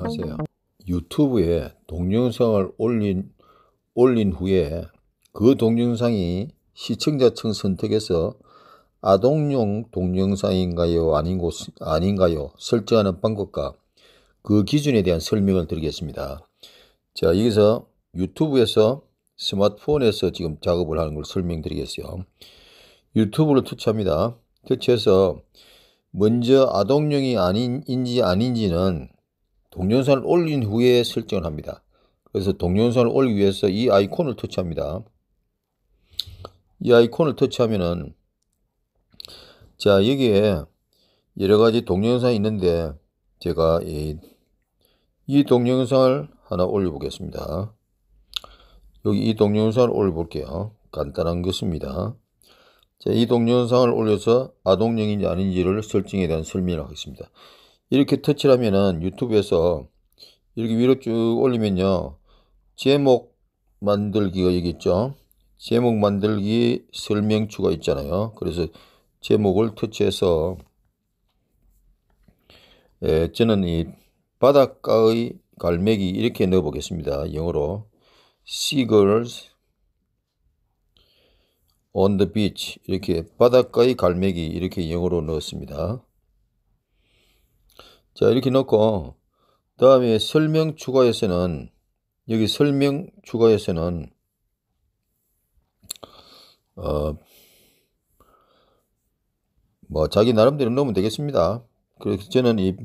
안녕하세요. 유튜브에 동영상을 올린, 올린 후에 그 동영상이 시청자층 선택에서 아동용 동영상인가요? 아닌 곳, 아닌가요? 설정하는 방법과 그 기준에 대한 설명을 드리겠습니다. 자, 여기서 유튜브에서 스마트폰에서 지금 작업을 하는 걸 설명드리겠어요. 유튜브를 터치합니다. 터치해서 먼저 아동용이 아닌지 아닌지는 동영상을 올린 후에 설정을 합니다. 그래서 동영상을 올리기 위해서 이 아이콘을 터치합니다. 이 아이콘을 터치하면은 자 여기에 여러 가지 동영상이 있는데 제가 이, 이 동영상을 하나 올려보겠습니다. 여기 이 동영상을 올려볼게요. 간단한 것입니다. 자, 이 동영상을 올려서 아동령인지 아닌지를 설정에 대한 설명을 하겠습니다. 이렇게 터치를 하면은 유튜브에서 이렇게 위로 쭉 올리면요. 제목 만들기가 여기 있죠. 제목 만들기 설명추가 있잖아요. 그래서 제목을 터치해서 예, 저는 이 바닷가의 갈매기 이렇게 넣어 보겠습니다. 영어로 seagulls on the beach 이렇게 바닷가의 갈매기 이렇게 영어로 넣었습니다. 자, 이렇게 넣고, 다음에 설명 추가에서는, 여기 설명 추가에서는, 어, 뭐, 자기 나름대로 넣으면 되겠습니다. 그래서 저는 이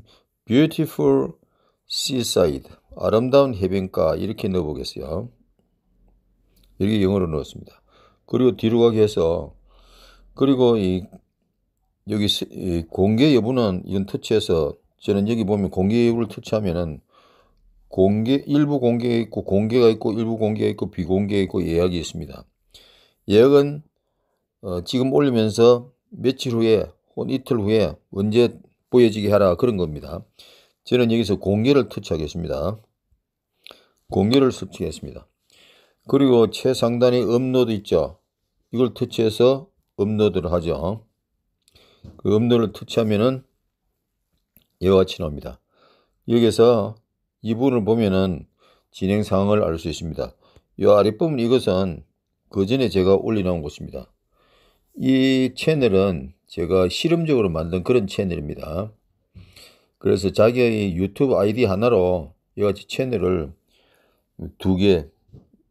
beautiful seaside, 아름다운 해변가, 이렇게 넣어보겠어요. 이렇게 영어로 넣었습니다. 그리고 뒤로 가게 해서, 그리고 이, 여기 공개 여부는 이건 터치해서 저는 여기 보면 공개율을 터치하면은 공개, 일부 공개가 있고, 공개가 있고, 일부 공개가 있고, 비공개가 있고, 예약이 있습니다. 예약은, 어, 지금 올리면서 며칠 후에, 혹은 이틀 후에 언제 보여지게 하라. 그런 겁니다. 저는 여기서 공개를 터치하겠습니다. 공개를 설치하겠습니다. 그리고 최상단에 업로드 있죠. 이걸 터치해서 업로드를 하죠. 그 업로드를 터치하면은 이와 같이 나옵니다. 여기에서 이 부분을 보면은 진행 상황을 알 수 있습니다. 이 아랫부분 이것은 그 전에 제가 올려놓은 것입니다. 이 채널은 제가 실험적으로 만든 그런 채널입니다. 그래서 자기의 유튜브 아이디 하나로 이와 같이 채널을 두 개,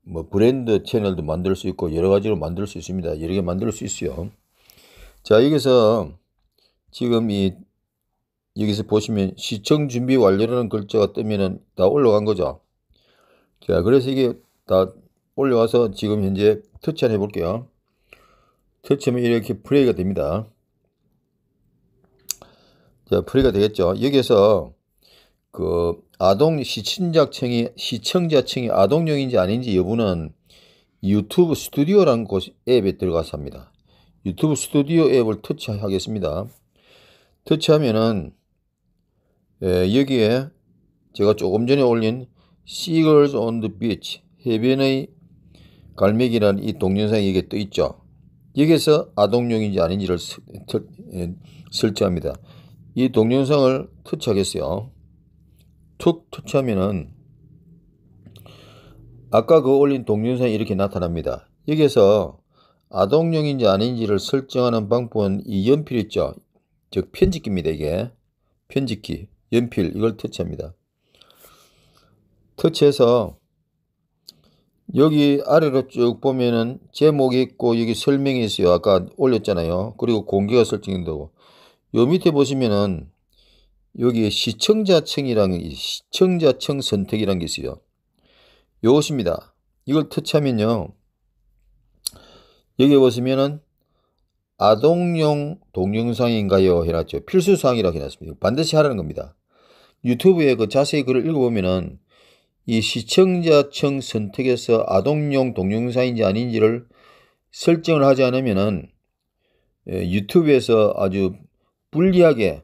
뭐 브랜드 채널도 만들 수 있고 여러 가지로 만들 수 있습니다. 여러 개 만들 수 있어요. 자, 여기서 지금 이 여기서 보시면 시청 준비 완료라는 글자가 뜨면은 다 올라간 거죠. 자, 그래서 이게 다 올려와서 지금 현재 터치 한번 해볼게요. 터치하면 이렇게 플레이가 됩니다. 자, 플레이가 되겠죠. 여기에서 그 아동 시청자층이 시청자층이 아동용인지 아닌지 여부는 유튜브 스튜디오라는 곳 앱에 들어가서 합니다. 유튜브 스튜디오 앱을 터치하겠습니다. 터치하면은 예, 여기에 제가 조금 전에 올린 Seagulls on the Beach 해변의 갈매기라는 이 동영상이 이게 떠 있죠. 여기서 에 아동용인지 아닌지를 예, 설치합니다이 동영상을 터치하겠어요. 툭 터치하면은 아까 그 올린 동영상이 이렇게 나타납니다. 여기서 에 아동용인지 아닌지를 설정하는 방법은 이 연필 있죠. 즉 편집기입니다. 이게 편집기. 연필 이걸 터치합니다. 터치해서 여기 아래로 쭉 보면은 제목이 있고 여기 설명이 있어요. 아까 올렸잖아요. 그리고 공개가 설정된다고. 요 밑에 보시면은 여기에 시청자층이라는 시청자층 선택이라는 게 있어요. 요것입니다. 이걸 터치하면요. 여기 보시면은 아동용 동영상인가요? 해놨죠. 필수사항이라고 해놨습니다. 반드시 하라는 겁니다. 유튜브에 그 자세히 글을 읽어보면은 이 시청자층 선택에서 아동용 동영상인지 아닌지를 설정을 하지 않으면은 예, 유튜브에서 아주 불리하게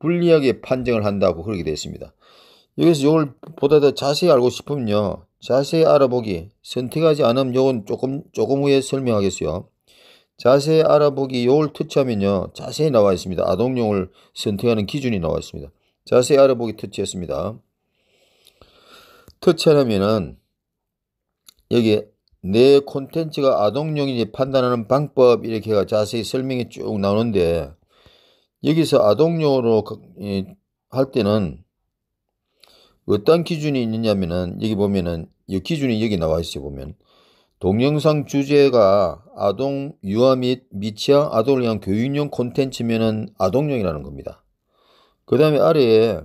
불리하게 판정을 한다고 그렇게 되어 있습니다. 여기서 이걸 보다 더 자세히 알고 싶으면요. 자세히 알아보기 선택하지 않으면 요건 조금 조금 후에 설명하겠어요. 자세히 알아보기 요걸 터치하면요. 자세히 나와 있습니다. 아동용을 선택하는 기준이 나와 있습니다. 자세히 알아보기 터치했습니다. 터치하려면은 여기 내 콘텐츠가 아동용인지 판단하는 방법 이렇게 자세히 설명이 쭉 나오는데 여기서 아동용으로 할 때는 어떤 기준이 있느냐면은 여기 보면은 이 기준이 여기 나와 있어요 보면 동영상 주제가 아동 유아 및 미취학 아동을 위한 교육용 콘텐츠면은 아동용이라는 겁니다. 그 다음에 아래에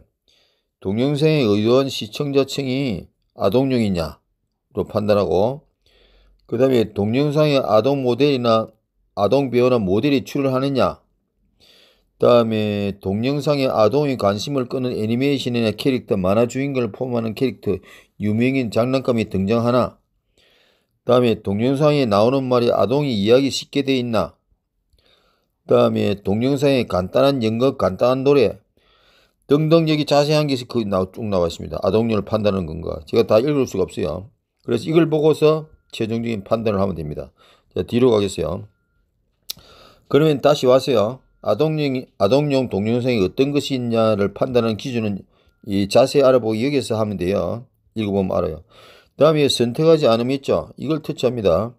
동영상의 의원 시청자층이 아동용이냐로 판단하고 그 다음에 동영상의 아동 모델이나 아동 배우나 모델이 출연하느냐 그 다음에 동영상의아동이 관심을 끄는 애니메이션이나 캐릭터, 만화 주인공을 포함하는 캐릭터, 유명인 장난감이 등장하나 그 다음에 동영상에 나오는 말이 아동이 이야기 쉽게 돼 있나 그 다음에 동영상의 간단한 연극, 간단한 노래 등등 여기 자세한 게 거기 나, 쭉 나와 있습니다. 아동률을 판단하는 건가. 제가 다 읽을 수가 없어요. 그래서 이걸 보고서 최종적인 판단을 하면 됩니다. 자, 뒤로 가겠어요. 그러면 다시 와서요. 아동용, 아동용 동영상이 어떤 것이 있냐를 판단하는 기준은 이 자세히 알아보기 여기서 하면 돼요. 읽어보면 알아요. 다음에 선택하지 않음 있죠. 이걸 터치합니다.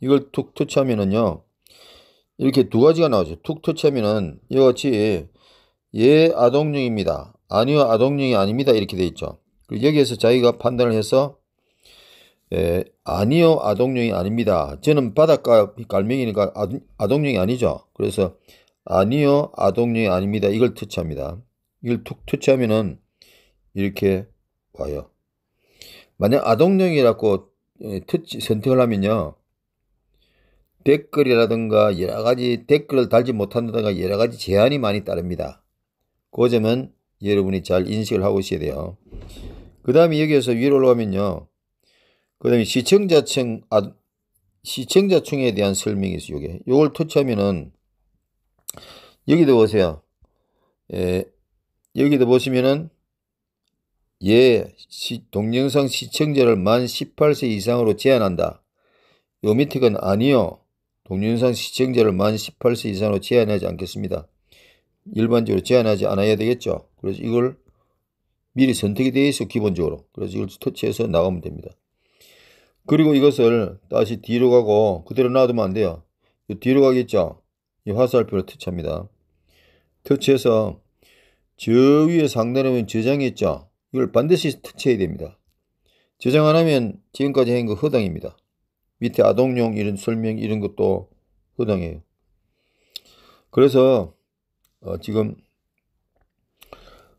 이걸 툭 터치하면은요. 이렇게 두 가지가 나오죠. 툭 터치하면은 이와 같이 예, 아동용입니다. 아니요, 아동용이 아닙니다. 이렇게 돼 있죠. 그리고 여기에서 자기가 판단을 해서 예, 아니요, 아동용이 아닙니다. 저는 바닷가 갈매기니까 아동용이 아니죠. 그래서 아니요, 아동용이 아닙니다. 이걸 터치합니다. 이걸 툭 터치하면은 이렇게 와요. 만약 아동용이라고 예, 터치, 선택을 하면요. 댓글이라든가 여러 가지 댓글을 달지 못한다든가 여러 가지 제한이 많이 따릅니다. 그 점은 여러분이 잘 인식을 하고 있어야 돼요. 그 다음에 여기에서 위로 올라가면요. 그 다음에 시청자층, 아, 시청자층에 대한 설명이 있어요. 요게. 요걸 터치하면은, 여기도 보세요. 예, 여기도 보시면은, 예, 시, 동영상 시청자를 만 18세 이상으로 제한한다. 요 밑에 건 아니요. 동영상 시청자를 만 18세 이상으로 제한하지 않겠습니다. 일반적으로 제한하지 않아야 되겠죠. 그래서 이걸 미리 선택이 되어 있어 기본적으로. 그래서 이걸 터치해서 나가면 됩니다. 그리고 이것을 다시 뒤로 가고 그대로 놔두면 안 돼요. 뒤로 가겠죠. 이 화살표를 터치합니다. 터치해서 저 위에 상단에 보면 저장이 있죠. 이걸 반드시 터치해야 됩니다. 저장 안 하면 지금까지 한거 허당입니다. 밑에 아동용 이런 설명 이런 것도 허당해요. 그래서 어, 지금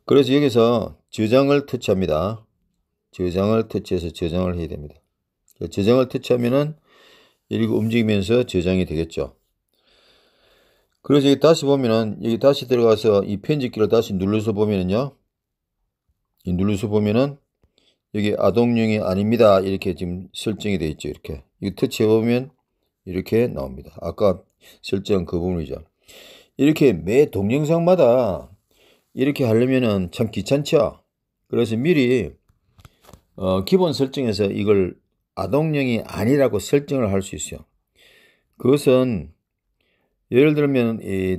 그래서 여기서 저장을 터치합니다. 저장을 터치해서 저장을 해야 됩니다. 저장을 터치하면은 이리고 움직이면서 저장이 되겠죠. 그래서 여기 다시 보면은 여기 다시 들어가서 이 편집기를 다시 눌러서 보면은요. 이 눌러서 보면은 여기 아동용이 아닙니다. 이렇게 지금 설정이 되어 있죠. 이렇게. 이 터치해 보면 이렇게 나옵니다. 아까 설정 그 부분이죠. 이렇게 매 동영상마다 이렇게 하려면참 귀찮죠. 그래서 미리 어, 기본 설정에서 이걸 아동령이 아니라고 설정을 할 수 있어요. 그것은 예를 들면 이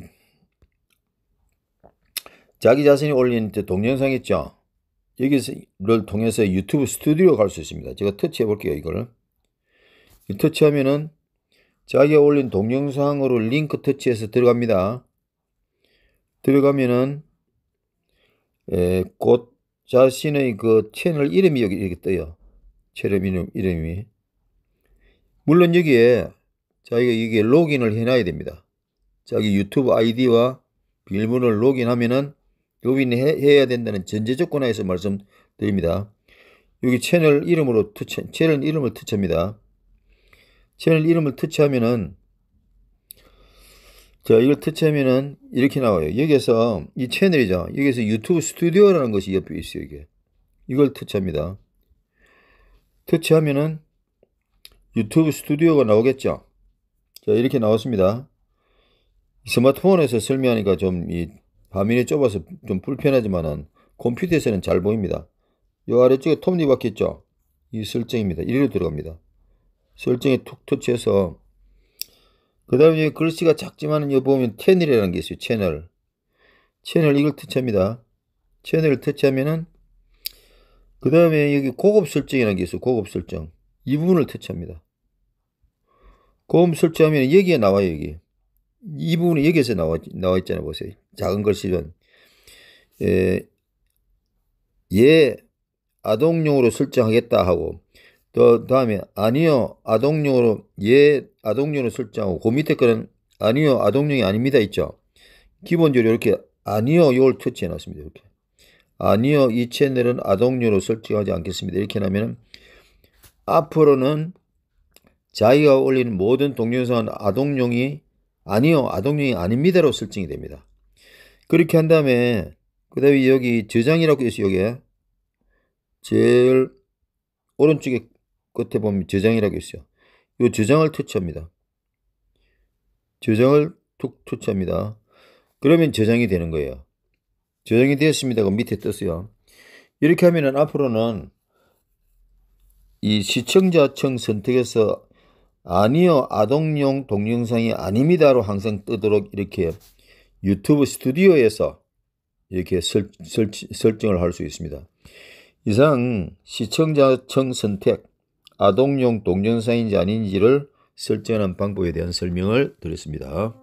자기 자신이 올린 동영상 있죠. 여기를 통해서 유튜브 스튜디오 갈수 있습니다. 제가 터치해 볼게요. 이걸 터치하면은 자기가 올린 동영상으로 링크 터치해서 들어갑니다. 들어가면은 곧 자신의 그 채널 이름이 여기 이렇게 떠요. 채널 이름, 이름이. 물론 여기에 자기가 여기에 로그인을 해놔야 됩니다. 자기 유튜브 아이디와 빌문을 로그인하면은 로그인해야 된다는 전제 조건하에서 말씀드립니다. 여기 채널 이름으로 채널 이름을 투치합니다 채널 이름을 투치하면은 자, 이걸 터치하면은 이렇게 나와요. 여기에서 이 채널이죠. 여기에서 유튜브 스튜디오라는 것이 옆에 있어요. 이게. 이걸 터치합니다. 터치하면은 유튜브 스튜디오가 나오겠죠. 자, 이렇게 나왔습니다. 스마트폰에서 설명하니까 좀 이 화면이 좁아서 좀 불편하지만은 컴퓨터에서는 잘 보입니다. 요 아래쪽에 톱니 바퀴 있죠? 이 설정입니다. 이리로 들어갑니다. 설정에 툭 터치해서 그 다음에 글씨가 작지만은 여기 보면 채널이라는 게 있어요. 채널. 채널 이걸 터치합니다. 채널을 터치하면은 그 다음에 여기 고급 설정이라는 게 있어요. 고급 설정. 이 부분을 터치합니다. 고급설정하면 여기에 나와요, 여기. 이 부분이 여기에서 나와, 나와 있잖아요, 보세요. 작은 글씨는. 예, 예, 아동용으로 설정하겠다 하고, 또 다음에 아니요 아동용으로 예 아동용으로 설정하고 그 밑에 거는 아니요 아동용이 아닙니다 있죠. 기본적으로 이렇게 아니요 요걸 터치해 놨습니다. 이렇게 아니요 이 채널은 아동용으로 설정하지 않겠습니다. 이렇게 하면은 앞으로는 자기가 올리는 모든 동영상은 아동용이 아니요 아동용이 아닙니다로 설정이 됩니다. 그렇게 한 다음에 그 다음에 여기 저장이라고 해서 여기에 제일 오른쪽에 끝에 보면 저장이라고 있어요. 이 저장을 터치합니다. 저장을 툭 터치합니다. 그러면 저장이 되는 거예요. 저장이 되었습니다. 그 밑에 떴어요. 이렇게 하면은 앞으로는 이 시청자층 선택에서 아니요 아동용 동영상이 아닙니다로 항상 뜨도록 이렇게 유튜브 스튜디오에서 이렇게 설, 설, 설정을 할 수 있습니다. 이상 시청자층 선택 아동용 동영상인지 아닌지를 설정하는 방법에 대한 설명을 드렸습니다.